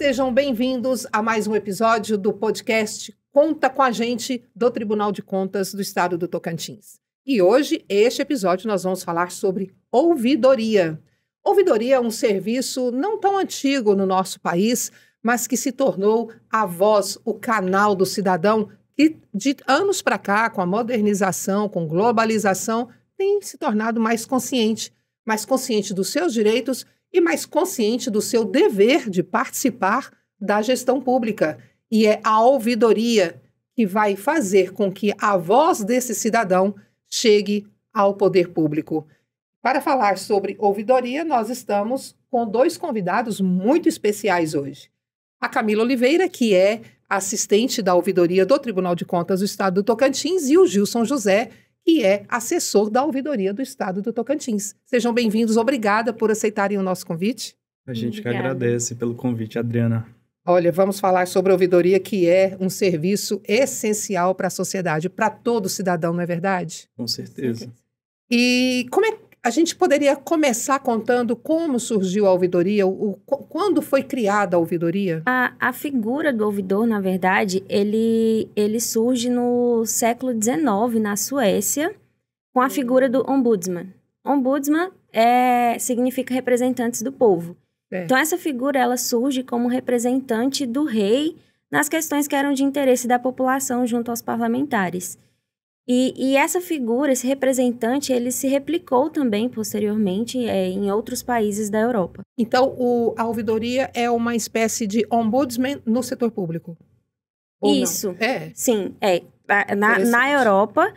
Sejam bem-vindos a mais um episódio do podcast Conta com a Gente do Tribunal de Contas do Estado do Tocantins. E hoje, este episódio, nós vamos falar sobre ouvidoria. Ouvidoria é um serviço não tão antigo no nosso país, mas que se tornou a voz, o canal do cidadão, que de anos para cá, com a modernização, com globalização, tem se tornado mais consciente mais consciente dos seus direitos e mais consciente do seu dever de participar da gestão pública. E é a ouvidoria que vai fazer com que a voz desse cidadão chegue ao poder público. Para falar sobre ouvidoria, nós estamos com dois convidados muito especiais hoje. A Camila Oliveira, que é assistente da ouvidoria do Tribunal de Contas do Estado do Tocantins, e o Gilson José, e é assessor da Ouvidoria do Estado do Tocantins. Sejam bem-vindos, obrigada por aceitarem o nosso convite. A gente que agradece pelo convite, Adriana. Olha, vamos falar sobre a ouvidoria, que é um serviço essencial para a sociedade, para todo cidadão, não é verdade? Com certeza. E como é, a gente poderia começar contando como surgiu a ouvidoria, o, o quando foi criada a ouvidoria? A, a, figura do ouvidor, na verdade, ele, ele surge no século XIX, na Suécia, com a uhum. figura do ombudsman. Ombudsman é, significa representantes do povo. É. Então, essa figura ela surge como representante do rei nas questões que eram de interesse da população junto aos parlamentares. E, e, essa figura, esse representante, ele se replicou também posteriormente é, em outros países da Europa. Então, o, a ouvidoria é uma espécie de ombudsman no setor público? Isso. Não? É. Sim, é. Na, na Europa,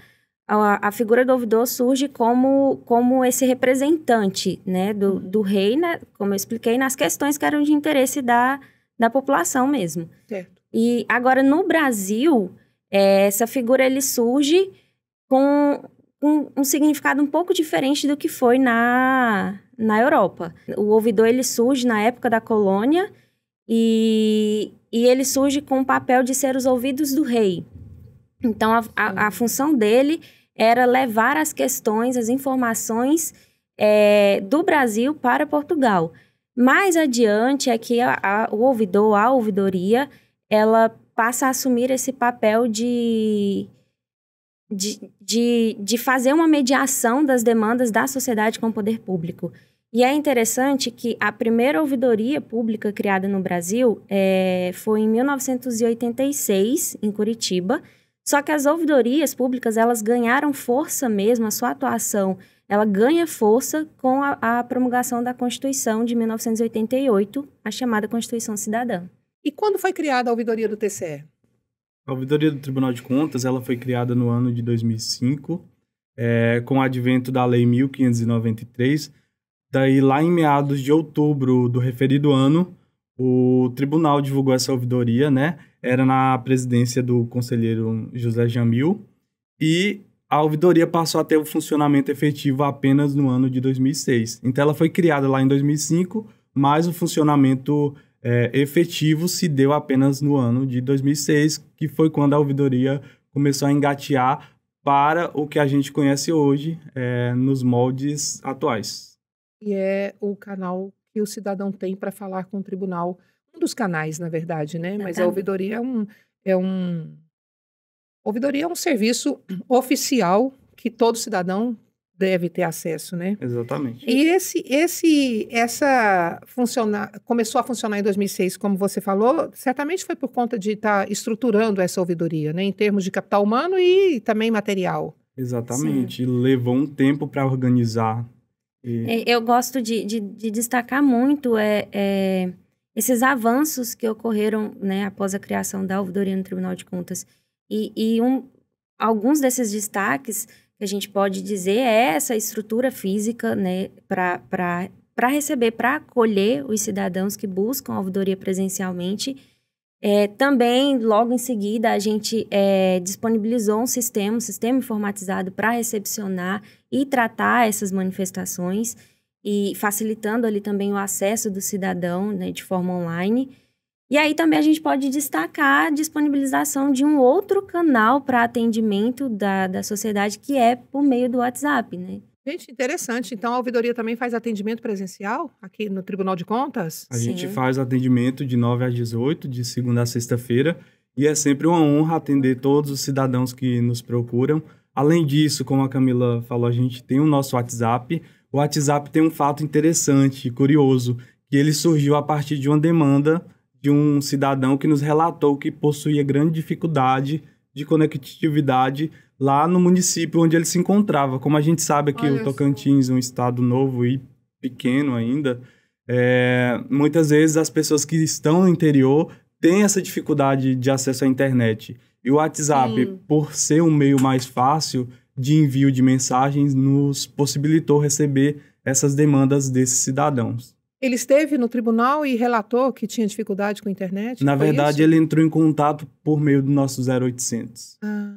a, a, figura do ouvidor surge como, como esse representante né, do, uhum. do rei, né, como eu expliquei, nas questões que eram de interesse da, da população mesmo. Certo. E agora, no Brasil, é, essa figura ele surge com um, um, significado um pouco diferente do que foi na, na Europa. O ouvidor ele surge na época da colônia e, e ele surge com o papel de ser os ouvidos do rei. Então, a, a, a função dele era levar as questões, as informações é, do Brasil para Portugal. Mais adiante é que a, o ouvidor, a ouvidoria, ela passa a assumir esse papel de de, de, de fazer uma mediação das demandas da sociedade com o poder público. E é interessante que a primeira ouvidoria pública criada no Brasil é, foi em 1986, em Curitiba. Só que as ouvidorias públicas, elas ganharam força mesmo, a sua atuação, ela ganha força com a, a promulgação da Constituição de 1988, a chamada Constituição Cidadã. E quando foi criada a ouvidoria do TCE? A Auditoria do Tribunal de Contas ela foi criada no ano de 2005, é, com o advento da Lei 1593. Daí, lá em meados de outubro do referido ano, o tribunal divulgou essa ouvidoria, né? Era na presidência do conselheiro José Jamil. E a ouvidoria passou a ter o funcionamento efetivo apenas no ano de 2006. Então, ela foi criada lá em 2005, mas o funcionamento é, efetivo se deu apenas no ano de 2006, que foi quando a ouvidoria começou a engatear para o que a gente conhece hoje é, nos moldes atuais. E é o canal que o cidadão tem para falar com o tribunal, um dos canais, na verdade, né? Mas a ouvidoria é um, é um ouvidoria é um serviço oficial que todo cidadão deve ter acesso, né? Exatamente. E esse, esse, essa funcionar, começou a funcionar em 2006, como você falou, certamente foi por conta de estar tá estruturando essa ouvidoria, né? Em termos de capital humano e também material. Exatamente. Sim. levou um tempo para organizar. E... É, eu gosto de, de, de destacar muito é, é, esses avanços que ocorreram né, após a criação da ouvidoria no Tribunal de Contas. E, e um, alguns desses destaques que a gente pode dizer é essa estrutura física, né, para para receber, para acolher os cidadãos que buscam a ouvidoria presencialmente. É, também, logo em seguida, a gente é, disponibilizou um sistema, um sistema informatizado para recepcionar e tratar essas manifestações e facilitando ali também o acesso do cidadão né, de forma online. E aí também a gente pode destacar a disponibilização de um outro canal para atendimento da, da sociedade, que é por meio do WhatsApp, né? Gente, interessante. Então, a ouvidoria também faz atendimento presencial aqui no Tribunal de Contas? A Sim. gente faz atendimento de 9 às 18, de segunda a sexta-feira, e é sempre uma honra atender todos os cidadãos que nos procuram. Além disso, como a Camila falou, a gente tem o nosso WhatsApp. O WhatsApp tem um fato interessante curioso, que ele surgiu a partir de uma demanda de um cidadão que nos relatou que possuía grande dificuldade de conectividade lá no município onde ele se encontrava. Como a gente sabe que Olha o Tocantins é um estado novo e pequeno ainda, é, muitas vezes as pessoas que estão no interior têm essa dificuldade de acesso à internet. E o WhatsApp, Sim. por ser um meio mais fácil de envio de mensagens, nos possibilitou receber essas demandas desses cidadãos. Ele esteve no tribunal e relatou que tinha dificuldade com a internet? Na verdade, isso? ele entrou em contato por meio do nosso 0800. Ah.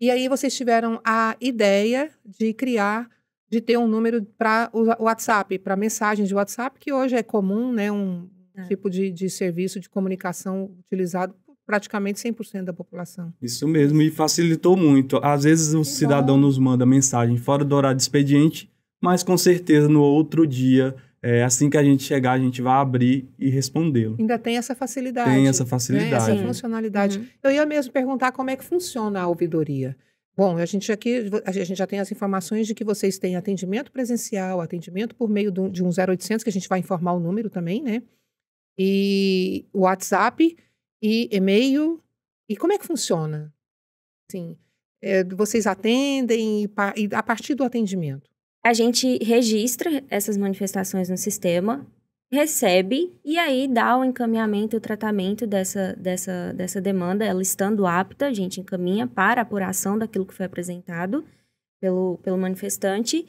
E aí vocês tiveram a ideia de criar, de ter um número para o WhatsApp, para mensagens de WhatsApp, que hoje é comum, né? Um é. tipo de, de serviço de comunicação utilizado por praticamente 100% da população. Isso mesmo, e facilitou muito. Às vezes o que cidadão bom. nos manda mensagem fora do horário de expediente, mas com certeza no outro dia é, assim que a gente chegar, a gente vai abrir e respondê-lo. Ainda tem essa facilidade. Tem essa né? facilidade. Tem Essa funcionalidade. Uhum. Eu ia mesmo perguntar como é que funciona a ouvidoria. Bom, a gente aqui a gente já tem as informações de que vocês têm atendimento presencial, atendimento por meio de um, 0800, que a gente vai informar o número também, né? E WhatsApp e e-mail. E como é que funciona? Sim, é, vocês atendem e a partir do atendimento a gente registra essas manifestações no sistema, recebe e aí dá o encaminhamento, o tratamento dessa, dessa, dessa demanda. Ela estando apta, a gente encaminha para apuração daquilo que foi apresentado pelo, pelo manifestante.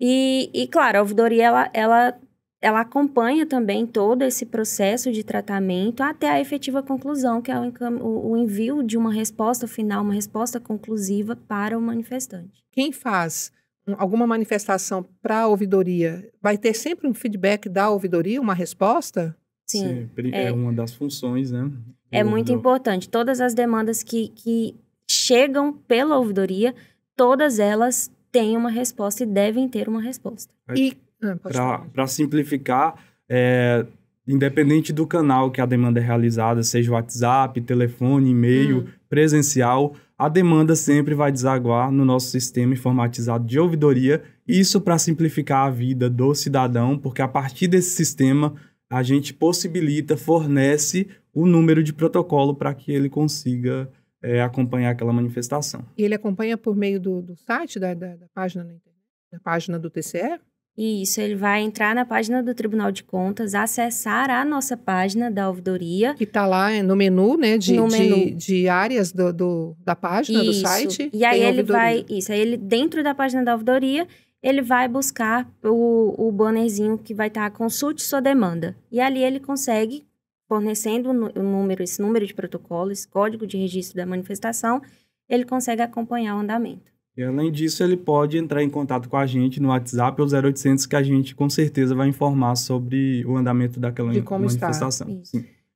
E, e claro, a ouvidoria, ela, ela, ela acompanha também todo esse processo de tratamento até a efetiva conclusão, que é o, o envio de uma resposta final, uma resposta conclusiva para o manifestante. Quem faz alguma manifestação para a ouvidoria, vai ter sempre um feedback da ouvidoria, uma resposta? Sim. Sempre. É, é, uma das funções, né? É muito importante. Todas as demandas que, que chegam pela ouvidoria, todas elas têm uma resposta e devem ter uma resposta. E ah, para simplificar, é, independente do canal que a demanda é realizada, seja WhatsApp, telefone, e-mail, hum. presencial, a demanda sempre vai desaguar no nosso sistema informatizado de ouvidoria, isso para simplificar a vida do cidadão, porque a partir desse sistema a gente possibilita, fornece o número de protocolo para que ele consiga é, acompanhar aquela manifestação. E ele acompanha por meio do, do site, da, da, da página na internet, da página do TCE? Isso, ele vai entrar na página do Tribunal de Contas, acessar a nossa página da ouvidoria. Que está lá é, no menu, né? De, no menu. de áreas do, do, da página, isso. do site. E aí ele vai. Isso, aí ele, dentro da página da ouvidoria, ele vai buscar o, o bannerzinho que vai estar tá, consulte sua demanda. E ali ele consegue, fornecendo o número, esse número de protocolo, esse código de registro da manifestação, ele consegue acompanhar o andamento. E além disso, ele pode entrar em contato com a gente no WhatsApp ou 0800 que a gente com certeza vai informar sobre o andamento daquela de como manifestação. Está.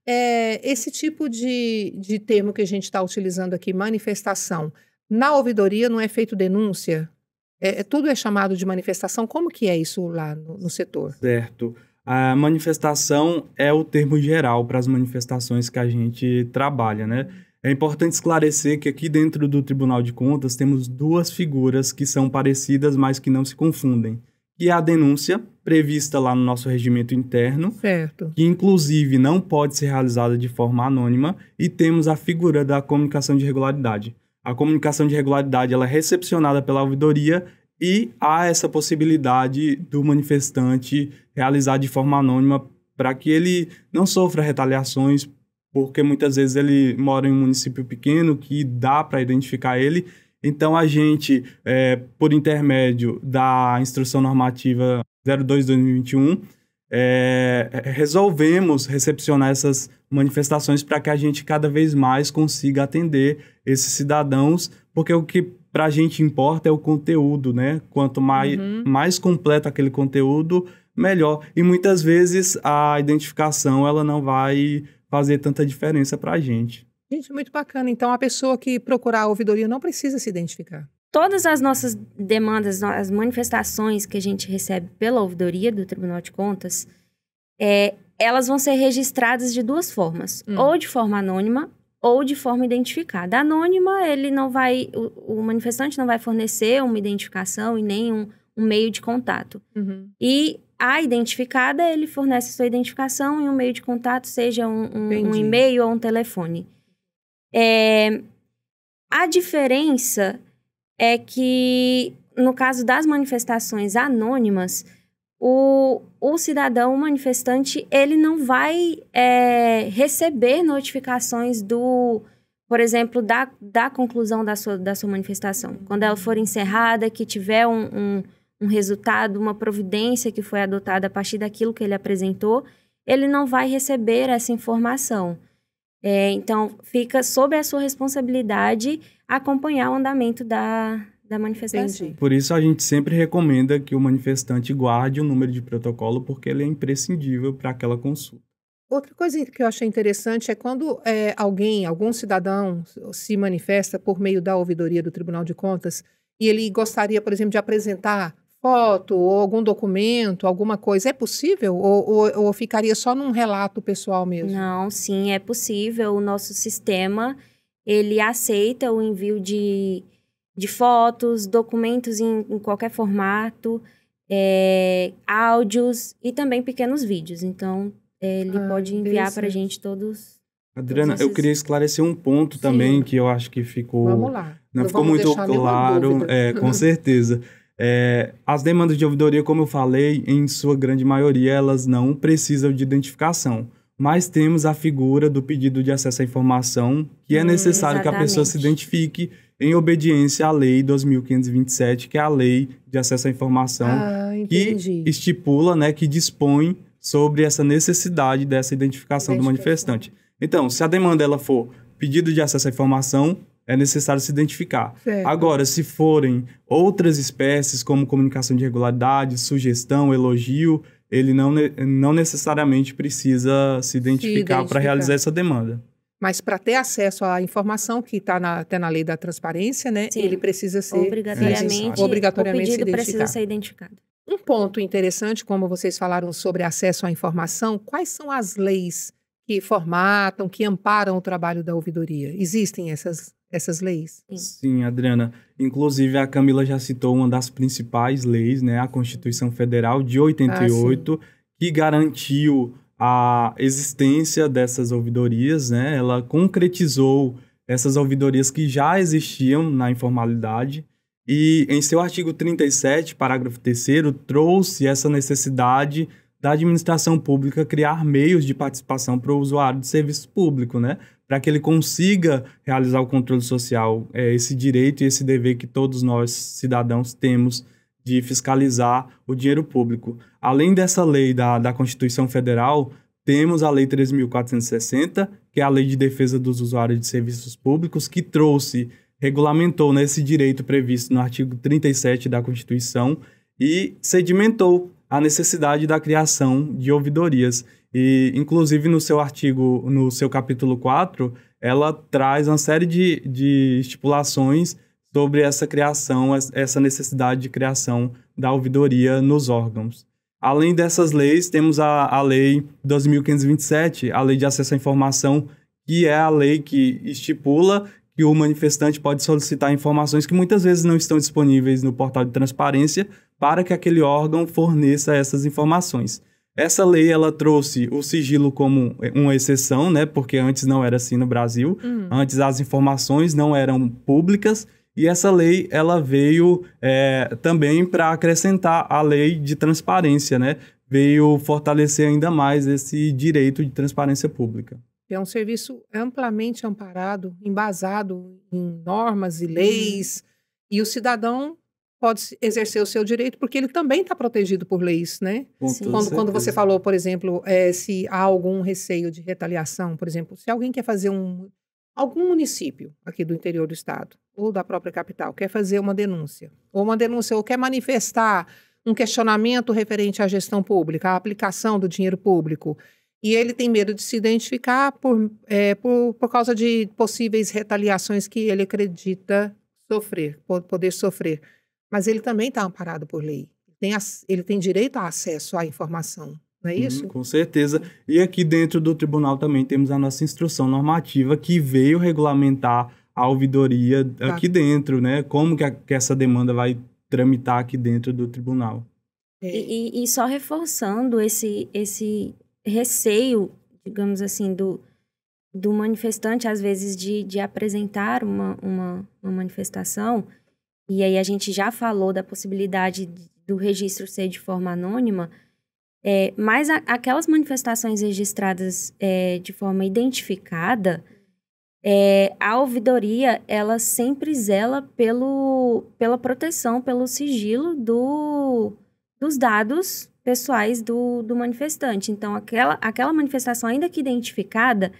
É, esse tipo de, de termo que a gente está utilizando aqui, manifestação, na ouvidoria não é feito denúncia? É, é, tudo é chamado de manifestação? Como que é isso lá no, no setor? Certo. A manifestação é o termo geral para as manifestações que a gente trabalha, né? É importante esclarecer que aqui dentro do Tribunal de Contas temos duas figuras que são parecidas, mas que não se confundem. Que é a denúncia, prevista lá no nosso regimento interno, certo. que inclusive não pode ser realizada de forma anônima, e temos a figura da comunicação de regularidade. A comunicação de regularidade ela é recepcionada pela ouvidoria e há essa possibilidade do manifestante realizar de forma anônima para que ele não sofra retaliações porque muitas vezes ele mora em um município pequeno que dá para identificar ele. Então, a gente, é, por intermédio da Instrução Normativa 02-2021, é, resolvemos recepcionar essas manifestações para que a gente cada vez mais consiga atender esses cidadãos, porque o que para a gente importa é o conteúdo, né? Quanto mais, uhum. mais completo aquele conteúdo, melhor. E muitas vezes a identificação ela não vai fazer tanta diferença para a gente. Gente, muito bacana. Então, a pessoa que procurar a ouvidoria não precisa se identificar. Todas as nossas demandas, as manifestações que a gente recebe pela ouvidoria do Tribunal de Contas, é, elas vão ser registradas de duas formas. Hum. Ou de forma anônima ou de forma identificada. Anônima, ele não vai, o, o, manifestante não vai fornecer uma identificação e nem um, um meio de contato. Uhum. E a identificada, ele fornece sua identificação e um meio de contato, seja um, um, um e-mail ou um telefone. É, a diferença é que, no caso das manifestações anônimas, o, o cidadão, o manifestante, ele não vai é, receber notificações do, por exemplo, da, da conclusão da sua, da sua manifestação. Quando ela for encerrada, que tiver um, um um resultado, uma providência que foi adotada a partir daquilo que ele apresentou, ele não vai receber essa informação. É, então, fica sob a sua responsabilidade acompanhar o andamento da, da manifestação. Entendi. Por isso, a gente sempre recomenda que o manifestante guarde o número de protocolo, porque ele é imprescindível para aquela consulta. Outra coisa que eu achei interessante é quando é, alguém, algum cidadão, se manifesta por meio da ouvidoria do Tribunal de Contas e ele gostaria, por exemplo, de apresentar foto ou algum documento, alguma coisa? É possível? Ou, ou, ou ficaria só num relato pessoal mesmo? Não, sim, é possível. O nosso sistema ele aceita o envio de, de fotos, documentos em, em qualquer formato, é, áudios e também pequenos vídeos. Então, é, ele ah, pode enviar para a gente todos. Adriana, eu queria esclarecer um ponto Sim. também que eu acho que ficou. Vamos lá. Não, não ficou muito claro, é, com certeza. É, as demandas de ouvidoria, como eu falei, em sua grande maioria, elas não precisam de identificação. Mas temos a figura do pedido de acesso à informação, que é hum, necessário hum, que a pessoa se identifique em obediência à Lei 2527, que é a Lei de Acesso à Informação, ah, que estipula, né, que dispõe sobre essa necessidade dessa identificação, identificação. do manifestante. Então, se a demanda ela for pedido de acesso à informação, é necessário se identificar. Certo. Agora, se forem outras espécies, como comunicação de regularidade, sugestão, elogio, ele não, não necessariamente precisa se identificar, identificar. para realizar essa demanda. Mas para ter acesso à informação que está até tá na lei da transparência, né, ele precisa ser obrigatoriamente, obrigatoriamente o pedido se precisa ser identificado. Um ponto interessante, como vocês falaram sobre acesso à informação, quais são as leis que formatam, que amparam o trabalho da ouvidoria? Existem essas essas leis. Sim. Sim, Adriana. Inclusive, a Camila já citou uma das principais leis, né? A Constituição Federal de 88, ah, que garantiu a existência dessas ouvidorias, né? Ela concretizou essas ouvidorias que já existiam na informalidade e em seu artigo 37, parágrafo 3 trouxe essa necessidade da administração pública criar meios de participação para o usuário de serviço público, né? para que ele consiga realizar o controle social, é, esse direito e esse dever que todos nós, cidadãos, temos de fiscalizar o dinheiro público. Além dessa lei da, da Constituição Federal, temos a Lei 3.460, que é a Lei de Defesa dos Usuários de Serviços Públicos, que trouxe, regulamentou nesse né, direito previsto no artigo 37 da Constituição e sedimentou a necessidade da criação de ouvidorias. E, inclusive, no seu artigo, no seu capítulo 4, ela traz uma série de, de estipulações sobre essa criação, essa necessidade de criação da ouvidoria nos órgãos. Além dessas leis, temos a, a Lei 2527, a Lei de Acesso à Informação, que é a lei que estipula que o manifestante pode solicitar informações que muitas vezes não estão disponíveis no portal de transparência para que aquele órgão forneça essas informações. Essa lei ela trouxe o sigilo como uma exceção, né? Porque antes não era assim no Brasil. Uhum. Antes as informações não eram públicas. E essa lei ela veio é, também para acrescentar a lei de transparência, né? Veio fortalecer ainda mais esse direito de transparência pública. É um serviço amplamente amparado, embasado em normas e leis, uhum. e o cidadão pode exercer o seu direito, porque ele também está protegido por leis, né? Quando, quando, você falou, por exemplo, é, se há algum receio de retaliação, por exemplo, se alguém quer fazer um... Algum município aqui do interior do estado ou da própria capital quer fazer uma denúncia, ou uma denúncia, ou quer manifestar um questionamento referente à gestão pública, à aplicação do dinheiro público, e ele tem medo de se identificar por, é, por, por causa de possíveis retaliações que ele acredita sofrer, poder sofrer mas ele também está amparado por lei. Tem ele tem direito a acesso à informação, não é uhum, isso? Hum, com certeza. E aqui dentro do tribunal também temos a nossa instrução normativa que veio regulamentar a ouvidoria tá. aqui dentro, né? Como que, a, que, essa demanda vai tramitar aqui dentro do tribunal. É. E, e só reforçando esse, esse receio, digamos assim, do, do manifestante, às vezes, de, de apresentar uma, uma, uma manifestação, e aí a gente já falou da possibilidade do registro ser de forma anônima, é, mas a, aquelas manifestações registradas é, de forma identificada, é, a ouvidoria ela sempre zela pelo, pela proteção, pelo sigilo do, dos dados pessoais do, do manifestante. Então, aquela, aquela manifestação, ainda que identificada,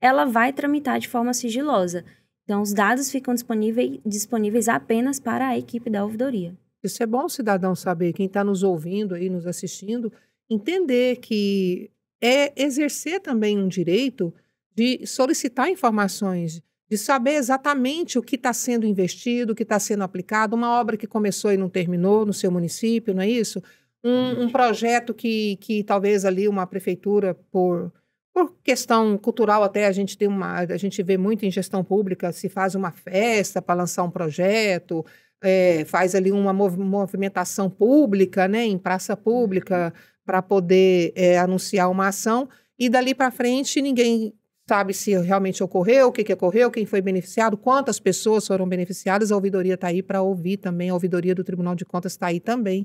ela vai tramitar de forma sigilosa. Então, os dados ficam disponíveis, disponíveis apenas para a equipe da ouvidoria. Isso é bom o cidadão saber, quem está nos ouvindo aí, nos assistindo, entender que é exercer também um direito de solicitar informações, de saber exatamente o que está sendo investido, o que está sendo aplicado, uma obra que começou e não terminou no seu município, não é isso? Um, um uhum. projeto que, que talvez ali uma prefeitura, por por questão cultural até a gente tem uma a gente vê muito em gestão pública se faz uma festa para lançar um projeto é, faz ali uma movimentação pública né em praça pública uhum. para poder é, anunciar uma ação e dali para frente ninguém sabe se realmente ocorreu o que, que ocorreu quem foi beneficiado quantas pessoas foram beneficiadas a ouvidoria está aí para ouvir também a ouvidoria do Tribunal de Contas está aí também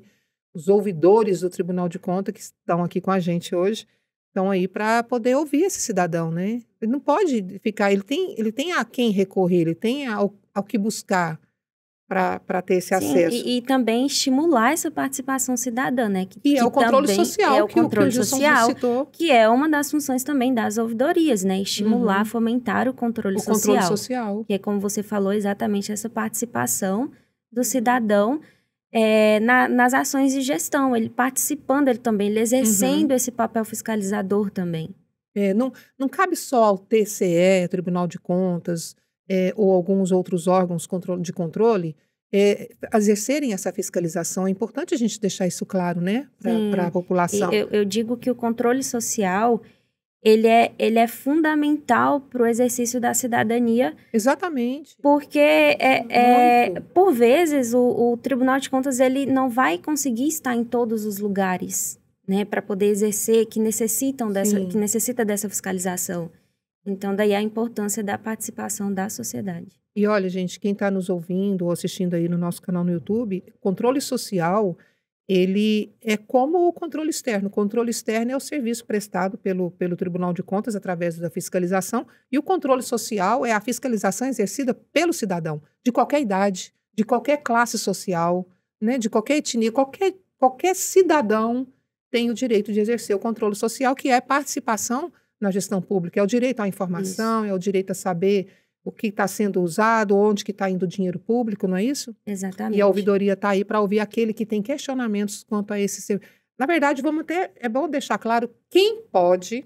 os ouvidores do Tribunal de Contas que estão aqui com a gente hoje estão aí para poder ouvir esse cidadão, né? Ele não pode ficar, ele tem, ele tem a quem recorrer, ele tem ao, ao que buscar para ter esse Sim, acesso. E, e, também estimular essa participação cidadã, né? Que, e é o controle social, é o que controle que o social, citou. que é uma das funções também das ouvidorias, né? Estimular, uhum. fomentar o controle o social. O controle social. Que é como você falou, exatamente essa participação do cidadão é, na, nas ações de gestão, ele participando, ele também, ele exercendo uhum. esse papel fiscalizador também. É, não, não cabe só ao TCE, Tribunal de Contas, é, ou alguns outros órgãos de controle, é, exercerem essa fiscalização. É importante a gente deixar isso claro, né, para a população. Eu, eu digo que o controle social ele é, ele é fundamental para o exercício da cidadania. Exatamente. Porque, é, é por vezes, o, o, Tribunal de Contas ele não vai conseguir estar em todos os lugares né, para poder exercer, que, necessitam dessa, que necessita dessa fiscalização. Então, daí a importância da participação da sociedade. E olha, gente, quem está nos ouvindo ou assistindo aí no nosso canal no YouTube, controle social ele é como o controle externo. O controle externo é o serviço prestado pelo, pelo Tribunal de Contas através da fiscalização, e o controle social é a fiscalização exercida pelo cidadão, de qualquer idade, de qualquer classe social, né, de qualquer etnia, qualquer, qualquer cidadão tem o direito de exercer o controle social, que é participação na gestão pública. É o direito à informação, Isso. é o direito a saber o que está sendo usado, onde que está indo o dinheiro público, não é isso? Exatamente. E a ouvidoria está aí para ouvir aquele que tem questionamentos quanto a esse serviço. Na verdade, vamos ter, é bom deixar claro quem pode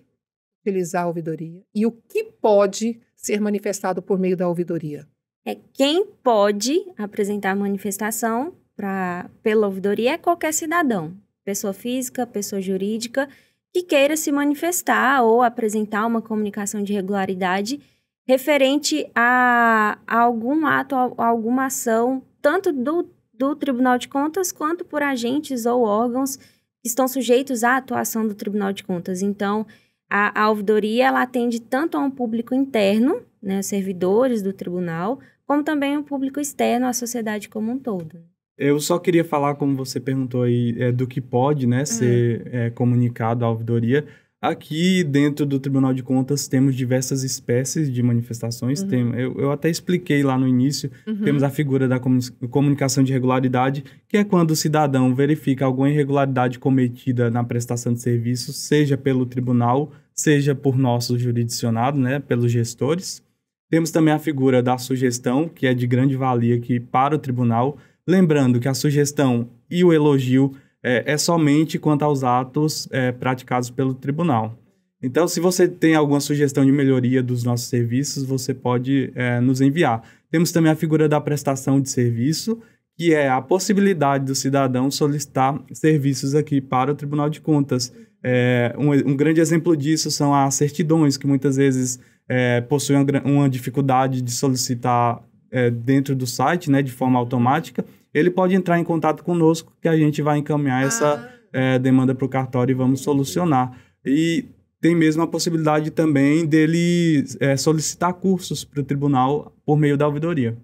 utilizar a ouvidoria e o que pode ser manifestado por meio da ouvidoria. É quem pode apresentar manifestação pra, pela ouvidoria é qualquer cidadão, pessoa física, pessoa jurídica, que queira se manifestar ou apresentar uma comunicação de irregularidade referente a, a algum ato, a alguma ação, tanto do, do Tribunal de Contas quanto por agentes ou órgãos que estão sujeitos à atuação do Tribunal de Contas. Então, a, a ouvidoria ela atende tanto a um público interno, né, servidores do tribunal, como também um público externo, a sociedade como um todo. Eu só queria falar, como você perguntou aí, é, do que pode né, hum. ser é, comunicado à ouvidoria. Aqui dentro do Tribunal de Contas temos diversas espécies de manifestações. Uhum. Tem, eu, eu, até expliquei lá no início, uhum. temos a figura da comunicação de irregularidade, que é quando o cidadão verifica alguma irregularidade cometida na prestação de serviços, seja pelo tribunal, seja por nosso jurisdicionado, né, pelos gestores. Temos também a figura da sugestão, que é de grande valia aqui para o tribunal. Lembrando que a sugestão e o elogio é, é somente quanto aos atos é, praticados pelo tribunal. Então, se você tem alguma sugestão de melhoria dos nossos serviços, você pode é, nos enviar. Temos também a figura da prestação de serviço, que é a possibilidade do cidadão solicitar serviços aqui para o Tribunal de Contas. É, um, um, grande exemplo disso são as certidões, que muitas vezes é, possuem uma, uma dificuldade de solicitar é, dentro do site, né, de forma automática, ele pode entrar em contato conosco que a gente vai encaminhar ah. essa é, demanda para o cartório e vamos solucionar. E tem mesmo a possibilidade também dele é, solicitar cursos para o tribunal por meio da ouvidoria.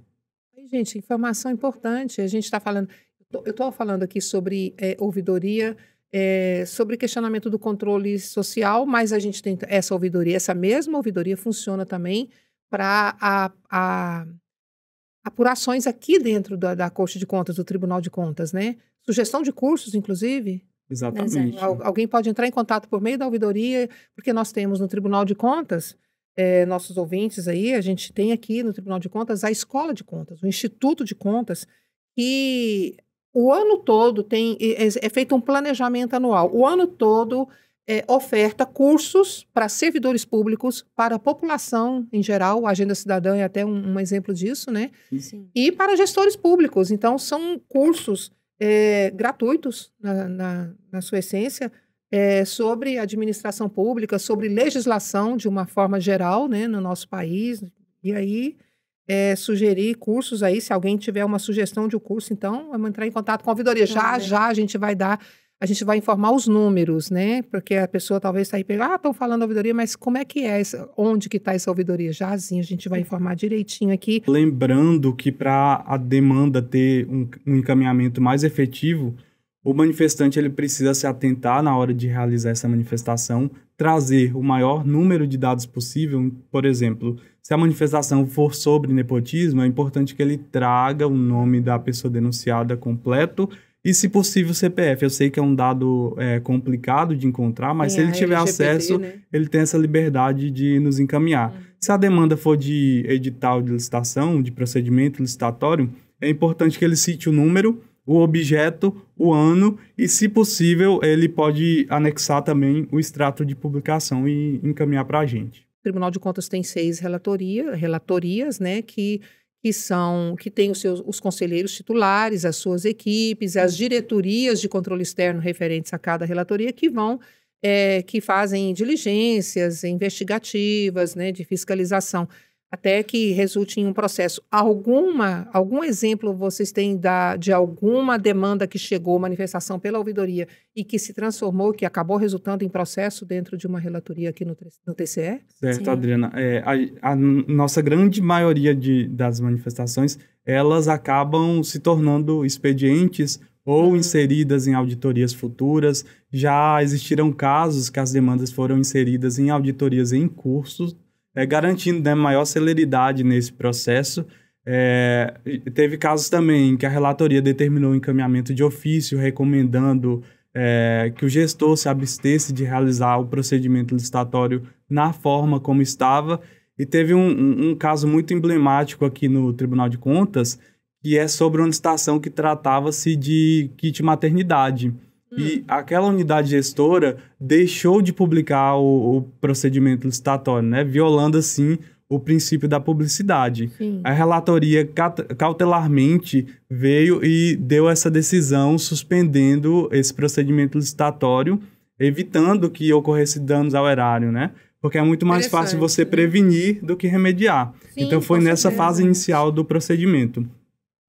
Gente, informação importante. A gente está falando, eu estou falando aqui sobre é, ouvidoria, é, sobre questionamento do controle social, mas a gente tem essa ouvidoria, essa mesma ouvidoria funciona também para a, a apurações aqui dentro da, da Corte de Contas, do Tribunal de Contas, né? Sugestão de cursos, inclusive. Exatamente. alguém pode entrar em contato por meio da ouvidoria, porque nós temos no Tribunal de Contas, é, nossos ouvintes aí, a gente tem aqui no Tribunal de Contas a Escola de Contas, o Instituto de Contas, que o ano todo tem é, é, é feito um planejamento anual. O ano todo é, oferta cursos para servidores públicos, para a população em geral, a Agenda Cidadã é até um, um exemplo disso, né? Sim. E para gestores públicos. Então, são cursos é, gratuitos, na, na, na, sua essência, é, sobre administração pública, sobre legislação de uma forma geral, né, no nosso país. E aí, é, sugerir cursos aí, se alguém tiver uma sugestão de um curso, então, vamos entrar em contato com a ouvidoria. Já, já a gente vai dar a gente vai informar os números, né? Porque a pessoa talvez está aí, ah, estão falando ouvidoria, mas como é que é? onde que está essa ouvidoria? Já a gente vai informar direitinho aqui. Lembrando que para a demanda ter um, um, encaminhamento mais efetivo, o manifestante ele precisa se atentar na hora de realizar essa manifestação, trazer o maior número de dados possível. Por exemplo, se a manifestação for sobre nepotismo, é importante que ele traga o nome da pessoa denunciada completo e, se possível, o CPF. Eu sei que é um dado é, complicado de encontrar, mas é, se ele tiver LGBT, acesso, né? ele tem essa liberdade de nos encaminhar. Uhum. Se a demanda for de edital de licitação, de procedimento licitatório, é importante que ele cite o número, o objeto, o ano e, se possível, ele pode anexar também o extrato de publicação e encaminhar para a gente. O Tribunal de Contas tem seis relatoria, relatorias, né, que que são que têm os seus os conselheiros titulares, as suas equipes, as uhum. diretorias de controle externo referentes a cada relatoria que vão é, que fazem diligências investigativas, né, de fiscalização até que resulte em um processo. Alguma, algum exemplo vocês têm da, de alguma demanda que chegou, manifestação pela ouvidoria e que se transformou, que acabou resultando em processo dentro de uma relatoria aqui no, no TCE? Certo, Sim. Adriana. É, a, a, nossa grande maioria de, das manifestações, elas acabam se tornando expedientes ou uhum. inseridas em auditorias futuras. Já existiram casos que as demandas foram inseridas em auditorias em cursos, é, garantindo né, maior celeridade nesse processo. É, teve casos também em que a relatoria determinou o encaminhamento de ofício, recomendando é, que o gestor se abstesse de realizar o procedimento licitatório na forma como estava. E teve um, um, um caso muito emblemático aqui no Tribunal de Contas, que é sobre uma licitação que tratava-se de kit maternidade. E hum. aquela unidade gestora deixou de publicar o, o procedimento licitatório, né? Violando, assim, o princípio da publicidade. Sim. A relatoria cautelarmente veio e deu essa decisão suspendendo esse procedimento licitatório, evitando que ocorresse danos ao erário, né? Porque é muito mais fácil você né? prevenir do que remediar. Sim, então foi nessa certeza. fase inicial do procedimento.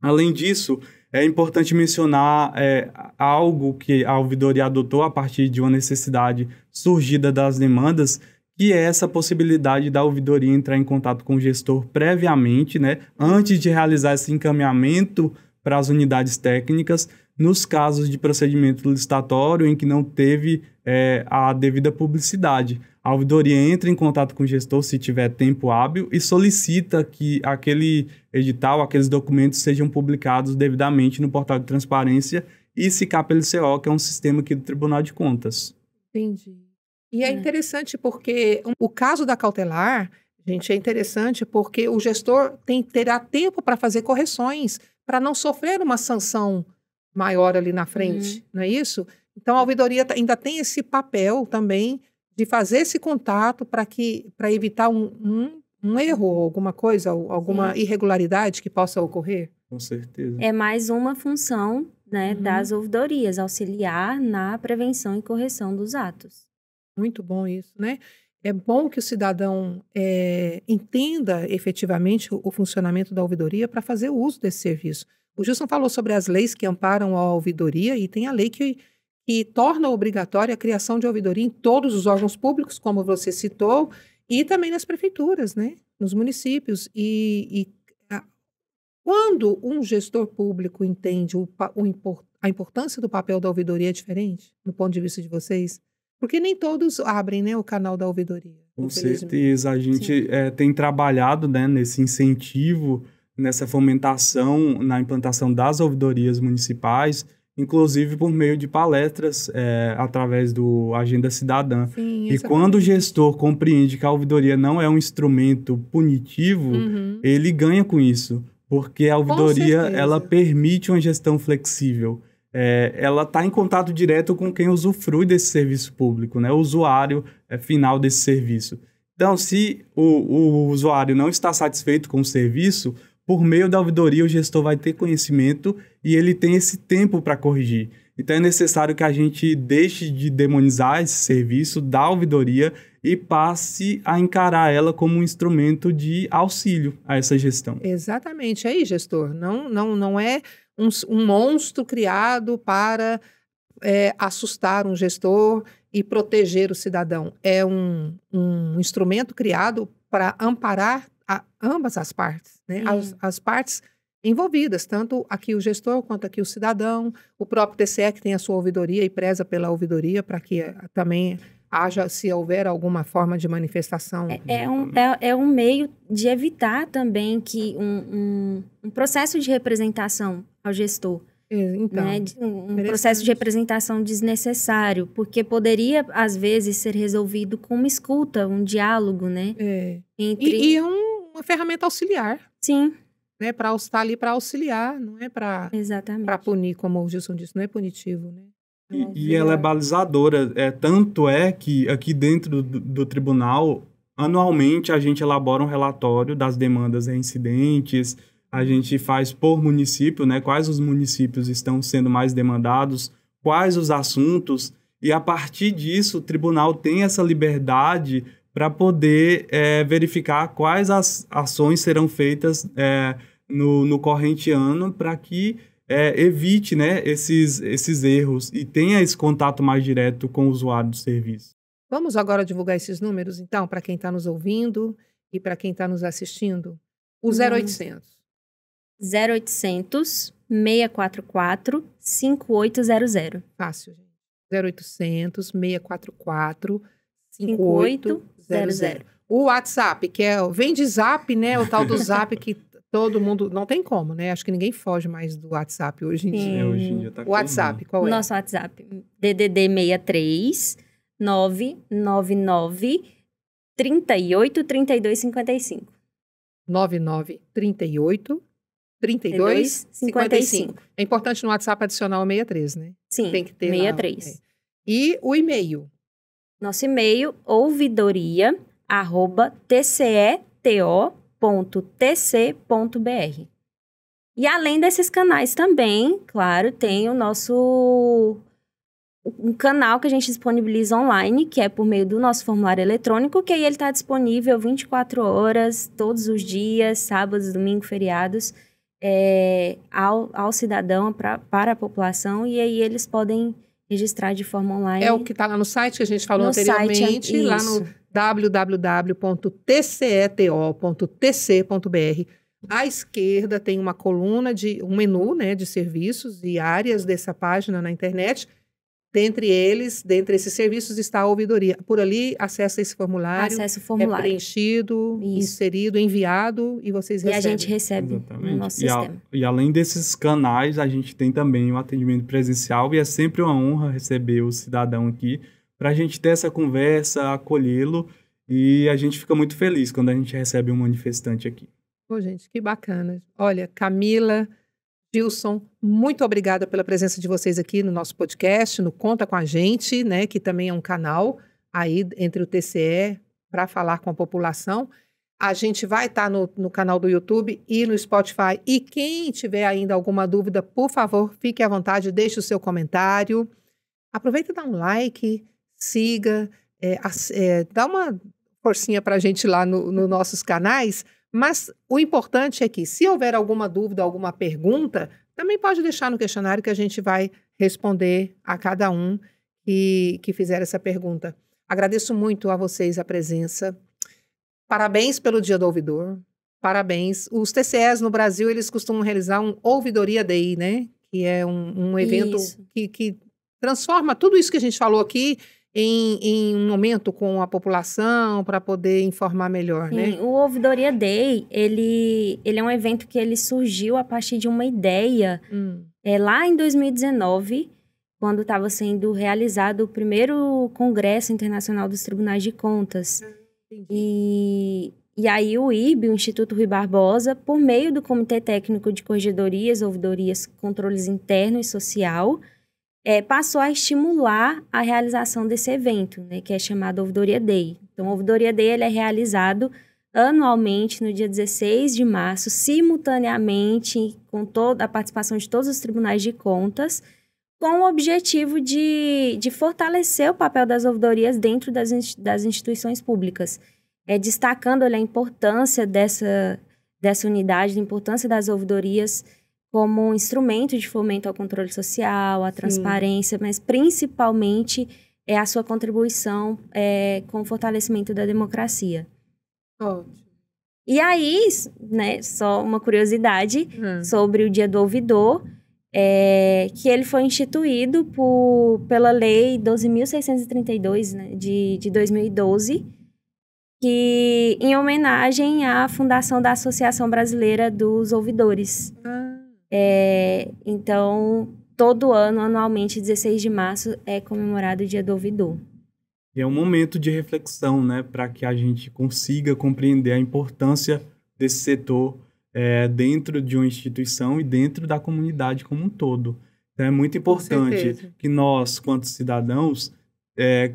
Além disso, é importante mencionar é, algo que a ouvidoria adotou a partir de uma necessidade surgida das demandas, que é essa possibilidade da ouvidoria entrar em contato com o gestor previamente, né, antes de realizar esse encaminhamento para as unidades técnicas, nos casos de procedimento licitatório em que não teve é, a devida publicidade. A auditoria entra em contato com o gestor, se tiver tempo hábil, e solicita que aquele edital, aqueles documentos sejam publicados devidamente no portal de transparência e se SICAP LCO, que é um sistema aqui do Tribunal de Contas. Entendi. E é, é, interessante porque o caso da cautelar, gente, é interessante porque o gestor tem, terá tempo para fazer correções, para não sofrer uma sanção maior ali na frente, uhum. não é isso? Então, a auditoria ainda tem esse papel também de fazer esse contato para que para evitar um, um, um, erro, uhum. alguma coisa, alguma Sim. irregularidade que possa ocorrer? Com certeza. É mais uma função né, uhum. das ouvidorias, auxiliar na prevenção e correção dos atos. Muito bom isso, né? É bom que o cidadão é, entenda efetivamente o, o funcionamento da ouvidoria para fazer o uso desse serviço. O Gilson falou sobre as leis que amparam a ouvidoria e tem a lei que que torna obrigatória a criação de ouvidoria em todos os órgãos públicos, como você citou, e também nas prefeituras, né? nos municípios. E, e a, quando um gestor público entende o, o a importância do papel da ouvidoria é diferente, no ponto de vista de vocês? Porque nem todos abrem né, o canal da ouvidoria. Com certeza. A gente é, tem trabalhado né, nesse incentivo, nessa fomentação, na implantação das ouvidorias municipais inclusive por meio de palestras é, através do Agenda Cidadã. Sim, e é quando é o gestor compreende que a ouvidoria não é um instrumento punitivo, uhum. ele ganha com isso, porque a ouvidoria ela permite uma gestão flexível. É, ela está em contato direto com quem usufrui desse serviço público, né? o usuário é, final desse serviço. Então, se o, o usuário não está satisfeito com o serviço, por meio da auditoria, o gestor vai ter conhecimento e ele tem esse tempo para corrigir. Então é necessário que a gente deixe de demonizar esse serviço da ouvidoria e passe a encarar ela como um instrumento de auxílio a essa gestão. Exatamente aí, gestor. Não, não, não é um, um monstro criado para é, assustar um gestor e proteger o cidadão. É um, um instrumento criado para amparar a ambas as partes, né? As, as, partes envolvidas, tanto aqui o gestor quanto aqui o cidadão, o próprio TCE que tem a sua ouvidoria e preza pela ouvidoria para que eh, também haja, se houver alguma forma de manifestação. É, é um, é, é, um meio de evitar também que um, um, um processo de representação ao gestor. É, então, né? um processo de representação desnecessário, porque poderia, às vezes, ser resolvido com uma escuta, um diálogo, né? É. Entre... E, e é um uma ferramenta auxiliar. Sim. Né, para estar tá ali para auxiliar, não é para para punir, como o Gilson disse, não é punitivo, né? e, então, e, ela é, é balizadora, é tanto é que aqui dentro do, do tribunal anualmente a gente elabora um relatório das demandas e incidentes a gente faz por município, né, quais os municípios estão sendo mais demandados, quais os assuntos, e a partir disso o tribunal tem essa liberdade para poder é, verificar quais as ações serão feitas é, no, no corrente ano para que é, evite né, esses, esses erros e tenha esse contato mais direto com o usuário do serviço. Vamos agora divulgar esses números, então, para quem está nos ouvindo e para quem está nos assistindo? O 0800. Hum. 0800 644 5800. Fácil, gente. 0800 644 5800. 5800. O WhatsApp, que é vem de Zap, né? O tal do Zap que todo mundo não tem como, né? Acho que ninguém foge mais do WhatsApp hoje em dia. É, hoje em dia tá o WhatsApp, como, qual é? Nosso WhatsApp, DDD 63 999 38 32 55. 99 38 32 55. É importante no WhatsApp adicionar o 63, né? Sim. Tem que ter 63. Lá, é. E o e-mail nosso e-mail ouvidoria@tceto.tc.br. E além desses canais também, claro, tem o nosso um canal que a gente disponibiliza online, que é por meio do nosso formulário eletrônico, que aí ele está disponível 24 horas, todos os dias, sábados, domingos, feriados, é, ao, ao cidadão, pra, para a população, e aí eles podem registrar de forma online. É o que está lá no site que a gente falou no é anteriormente, site, lá no www.tceto.tc.br. À esquerda tem uma coluna de um menu, né, de serviços e áreas dessa página na internet Dentre eles, dentre esses serviços, está a ouvidoria. Por ali, acessa esse formulário. Acessa o formulário. É preenchido, Isso. inserido, enviado e vocês e recebem. E a gente recebe Exatamente. no nosso e sistema. A, e além desses canais, a gente tem também o atendimento presencial e é sempre uma honra receber o cidadão aqui para a gente ter essa conversa, acolhê-lo e a gente fica muito feliz quando a gente recebe um manifestante aqui. Pô, gente, que bacana. Olha, Camila, Gilson, muito obrigada pela presença de vocês aqui no nosso podcast, no Conta com a Gente, né, que também é um canal aí entre o TCE para falar com a população. A gente vai estar tá no, no canal do YouTube e no Spotify. E quem tiver ainda alguma dúvida, por favor, fique à vontade, deixe o seu comentário. Aproveita e dá um like, siga, é, é, dá uma forcinha para a gente lá nos no nossos canais mas o importante é que, se houver alguma dúvida, alguma pergunta, também pode deixar no questionário que a gente vai responder a cada um que, que fizer essa pergunta. Agradeço muito a vocês a presença. Parabéns pelo Dia do Ouvidor. Parabéns. Os TCEs no Brasil, eles costumam realizar um Ouvidoria Day, né? Que é um, um evento que, que transforma tudo isso que a gente falou aqui em, em um momento com a população para poder informar melhor, né? Sim, né? O Ouvidoria Day, ele, ele é um evento que ele surgiu a partir de uma ideia. Hum. É, lá em 2019, quando estava sendo realizado o primeiro Congresso Internacional dos Tribunais de Contas. Ah, e, e aí o IB, o Instituto Rui Barbosa, por meio do Comitê Técnico de Corregedorias, Ouvidorias, Controles Interno e Social, é, passou a estimular a realização desse evento, né, que é chamado Ouvidoria Day. Então, o Ouvidoria Day ele é realizado anualmente no dia 16 de março, simultaneamente com toda a participação de todos os tribunais de contas, com o objetivo de, de fortalecer o papel das ouvidorias dentro das, das instituições públicas, é, destacando olha, né, a importância dessa, dessa unidade, a importância das ouvidorias como um instrumento de fomento ao controle social, à transparência, mas principalmente é a sua contribuição é, com o fortalecimento da democracia. Ótimo. E aí, né, só uma curiosidade uhum. sobre o Dia do Ouvidor, é, que ele foi instituído por, pela Lei 12.632, né, de, de 2012, que em homenagem à fundação da Associação Brasileira dos Ouvidores. Uhum. É, então, todo ano, anualmente, 16 de março é comemorado o Dia do Ouvidor. É um momento de reflexão, né, para que a gente consiga compreender a importância desse setor é, dentro de uma instituição e dentro da comunidade como um todo. Então, é muito importante que nós, quanto cidadãos, é,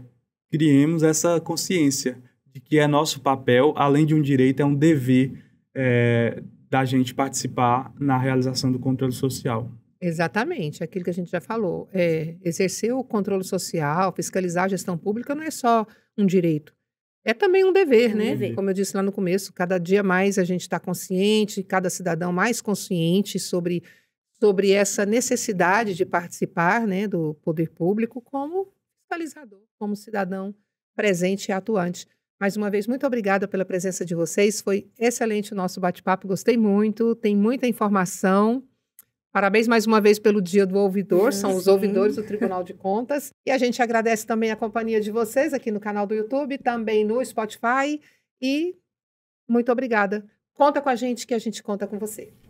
criemos essa consciência de que é nosso papel, além de um direito, é um dever é, da gente participar na realização do controle social. Exatamente, é aquilo que a gente já falou. É, exercer o controle social, fiscalizar a gestão pública não é só um direito, é também um dever, um né? Dever. Como eu disse lá no começo, cada dia mais a gente está consciente, cada cidadão mais consciente sobre, sobre essa necessidade de participar né, do poder público como fiscalizador, como cidadão presente e atuante. Mais uma vez, muito obrigada pela presença de vocês. Foi excelente o nosso bate-papo, gostei muito. Tem muita informação. Parabéns mais uma vez pelo Dia do Ouvidor, são Sim. os uhum. ouvidores do Tribunal de Contas. E a gente agradece também a companhia de vocês aqui no canal do YouTube, também no Spotify. E muito obrigada. Conta com a gente que a gente conta com você.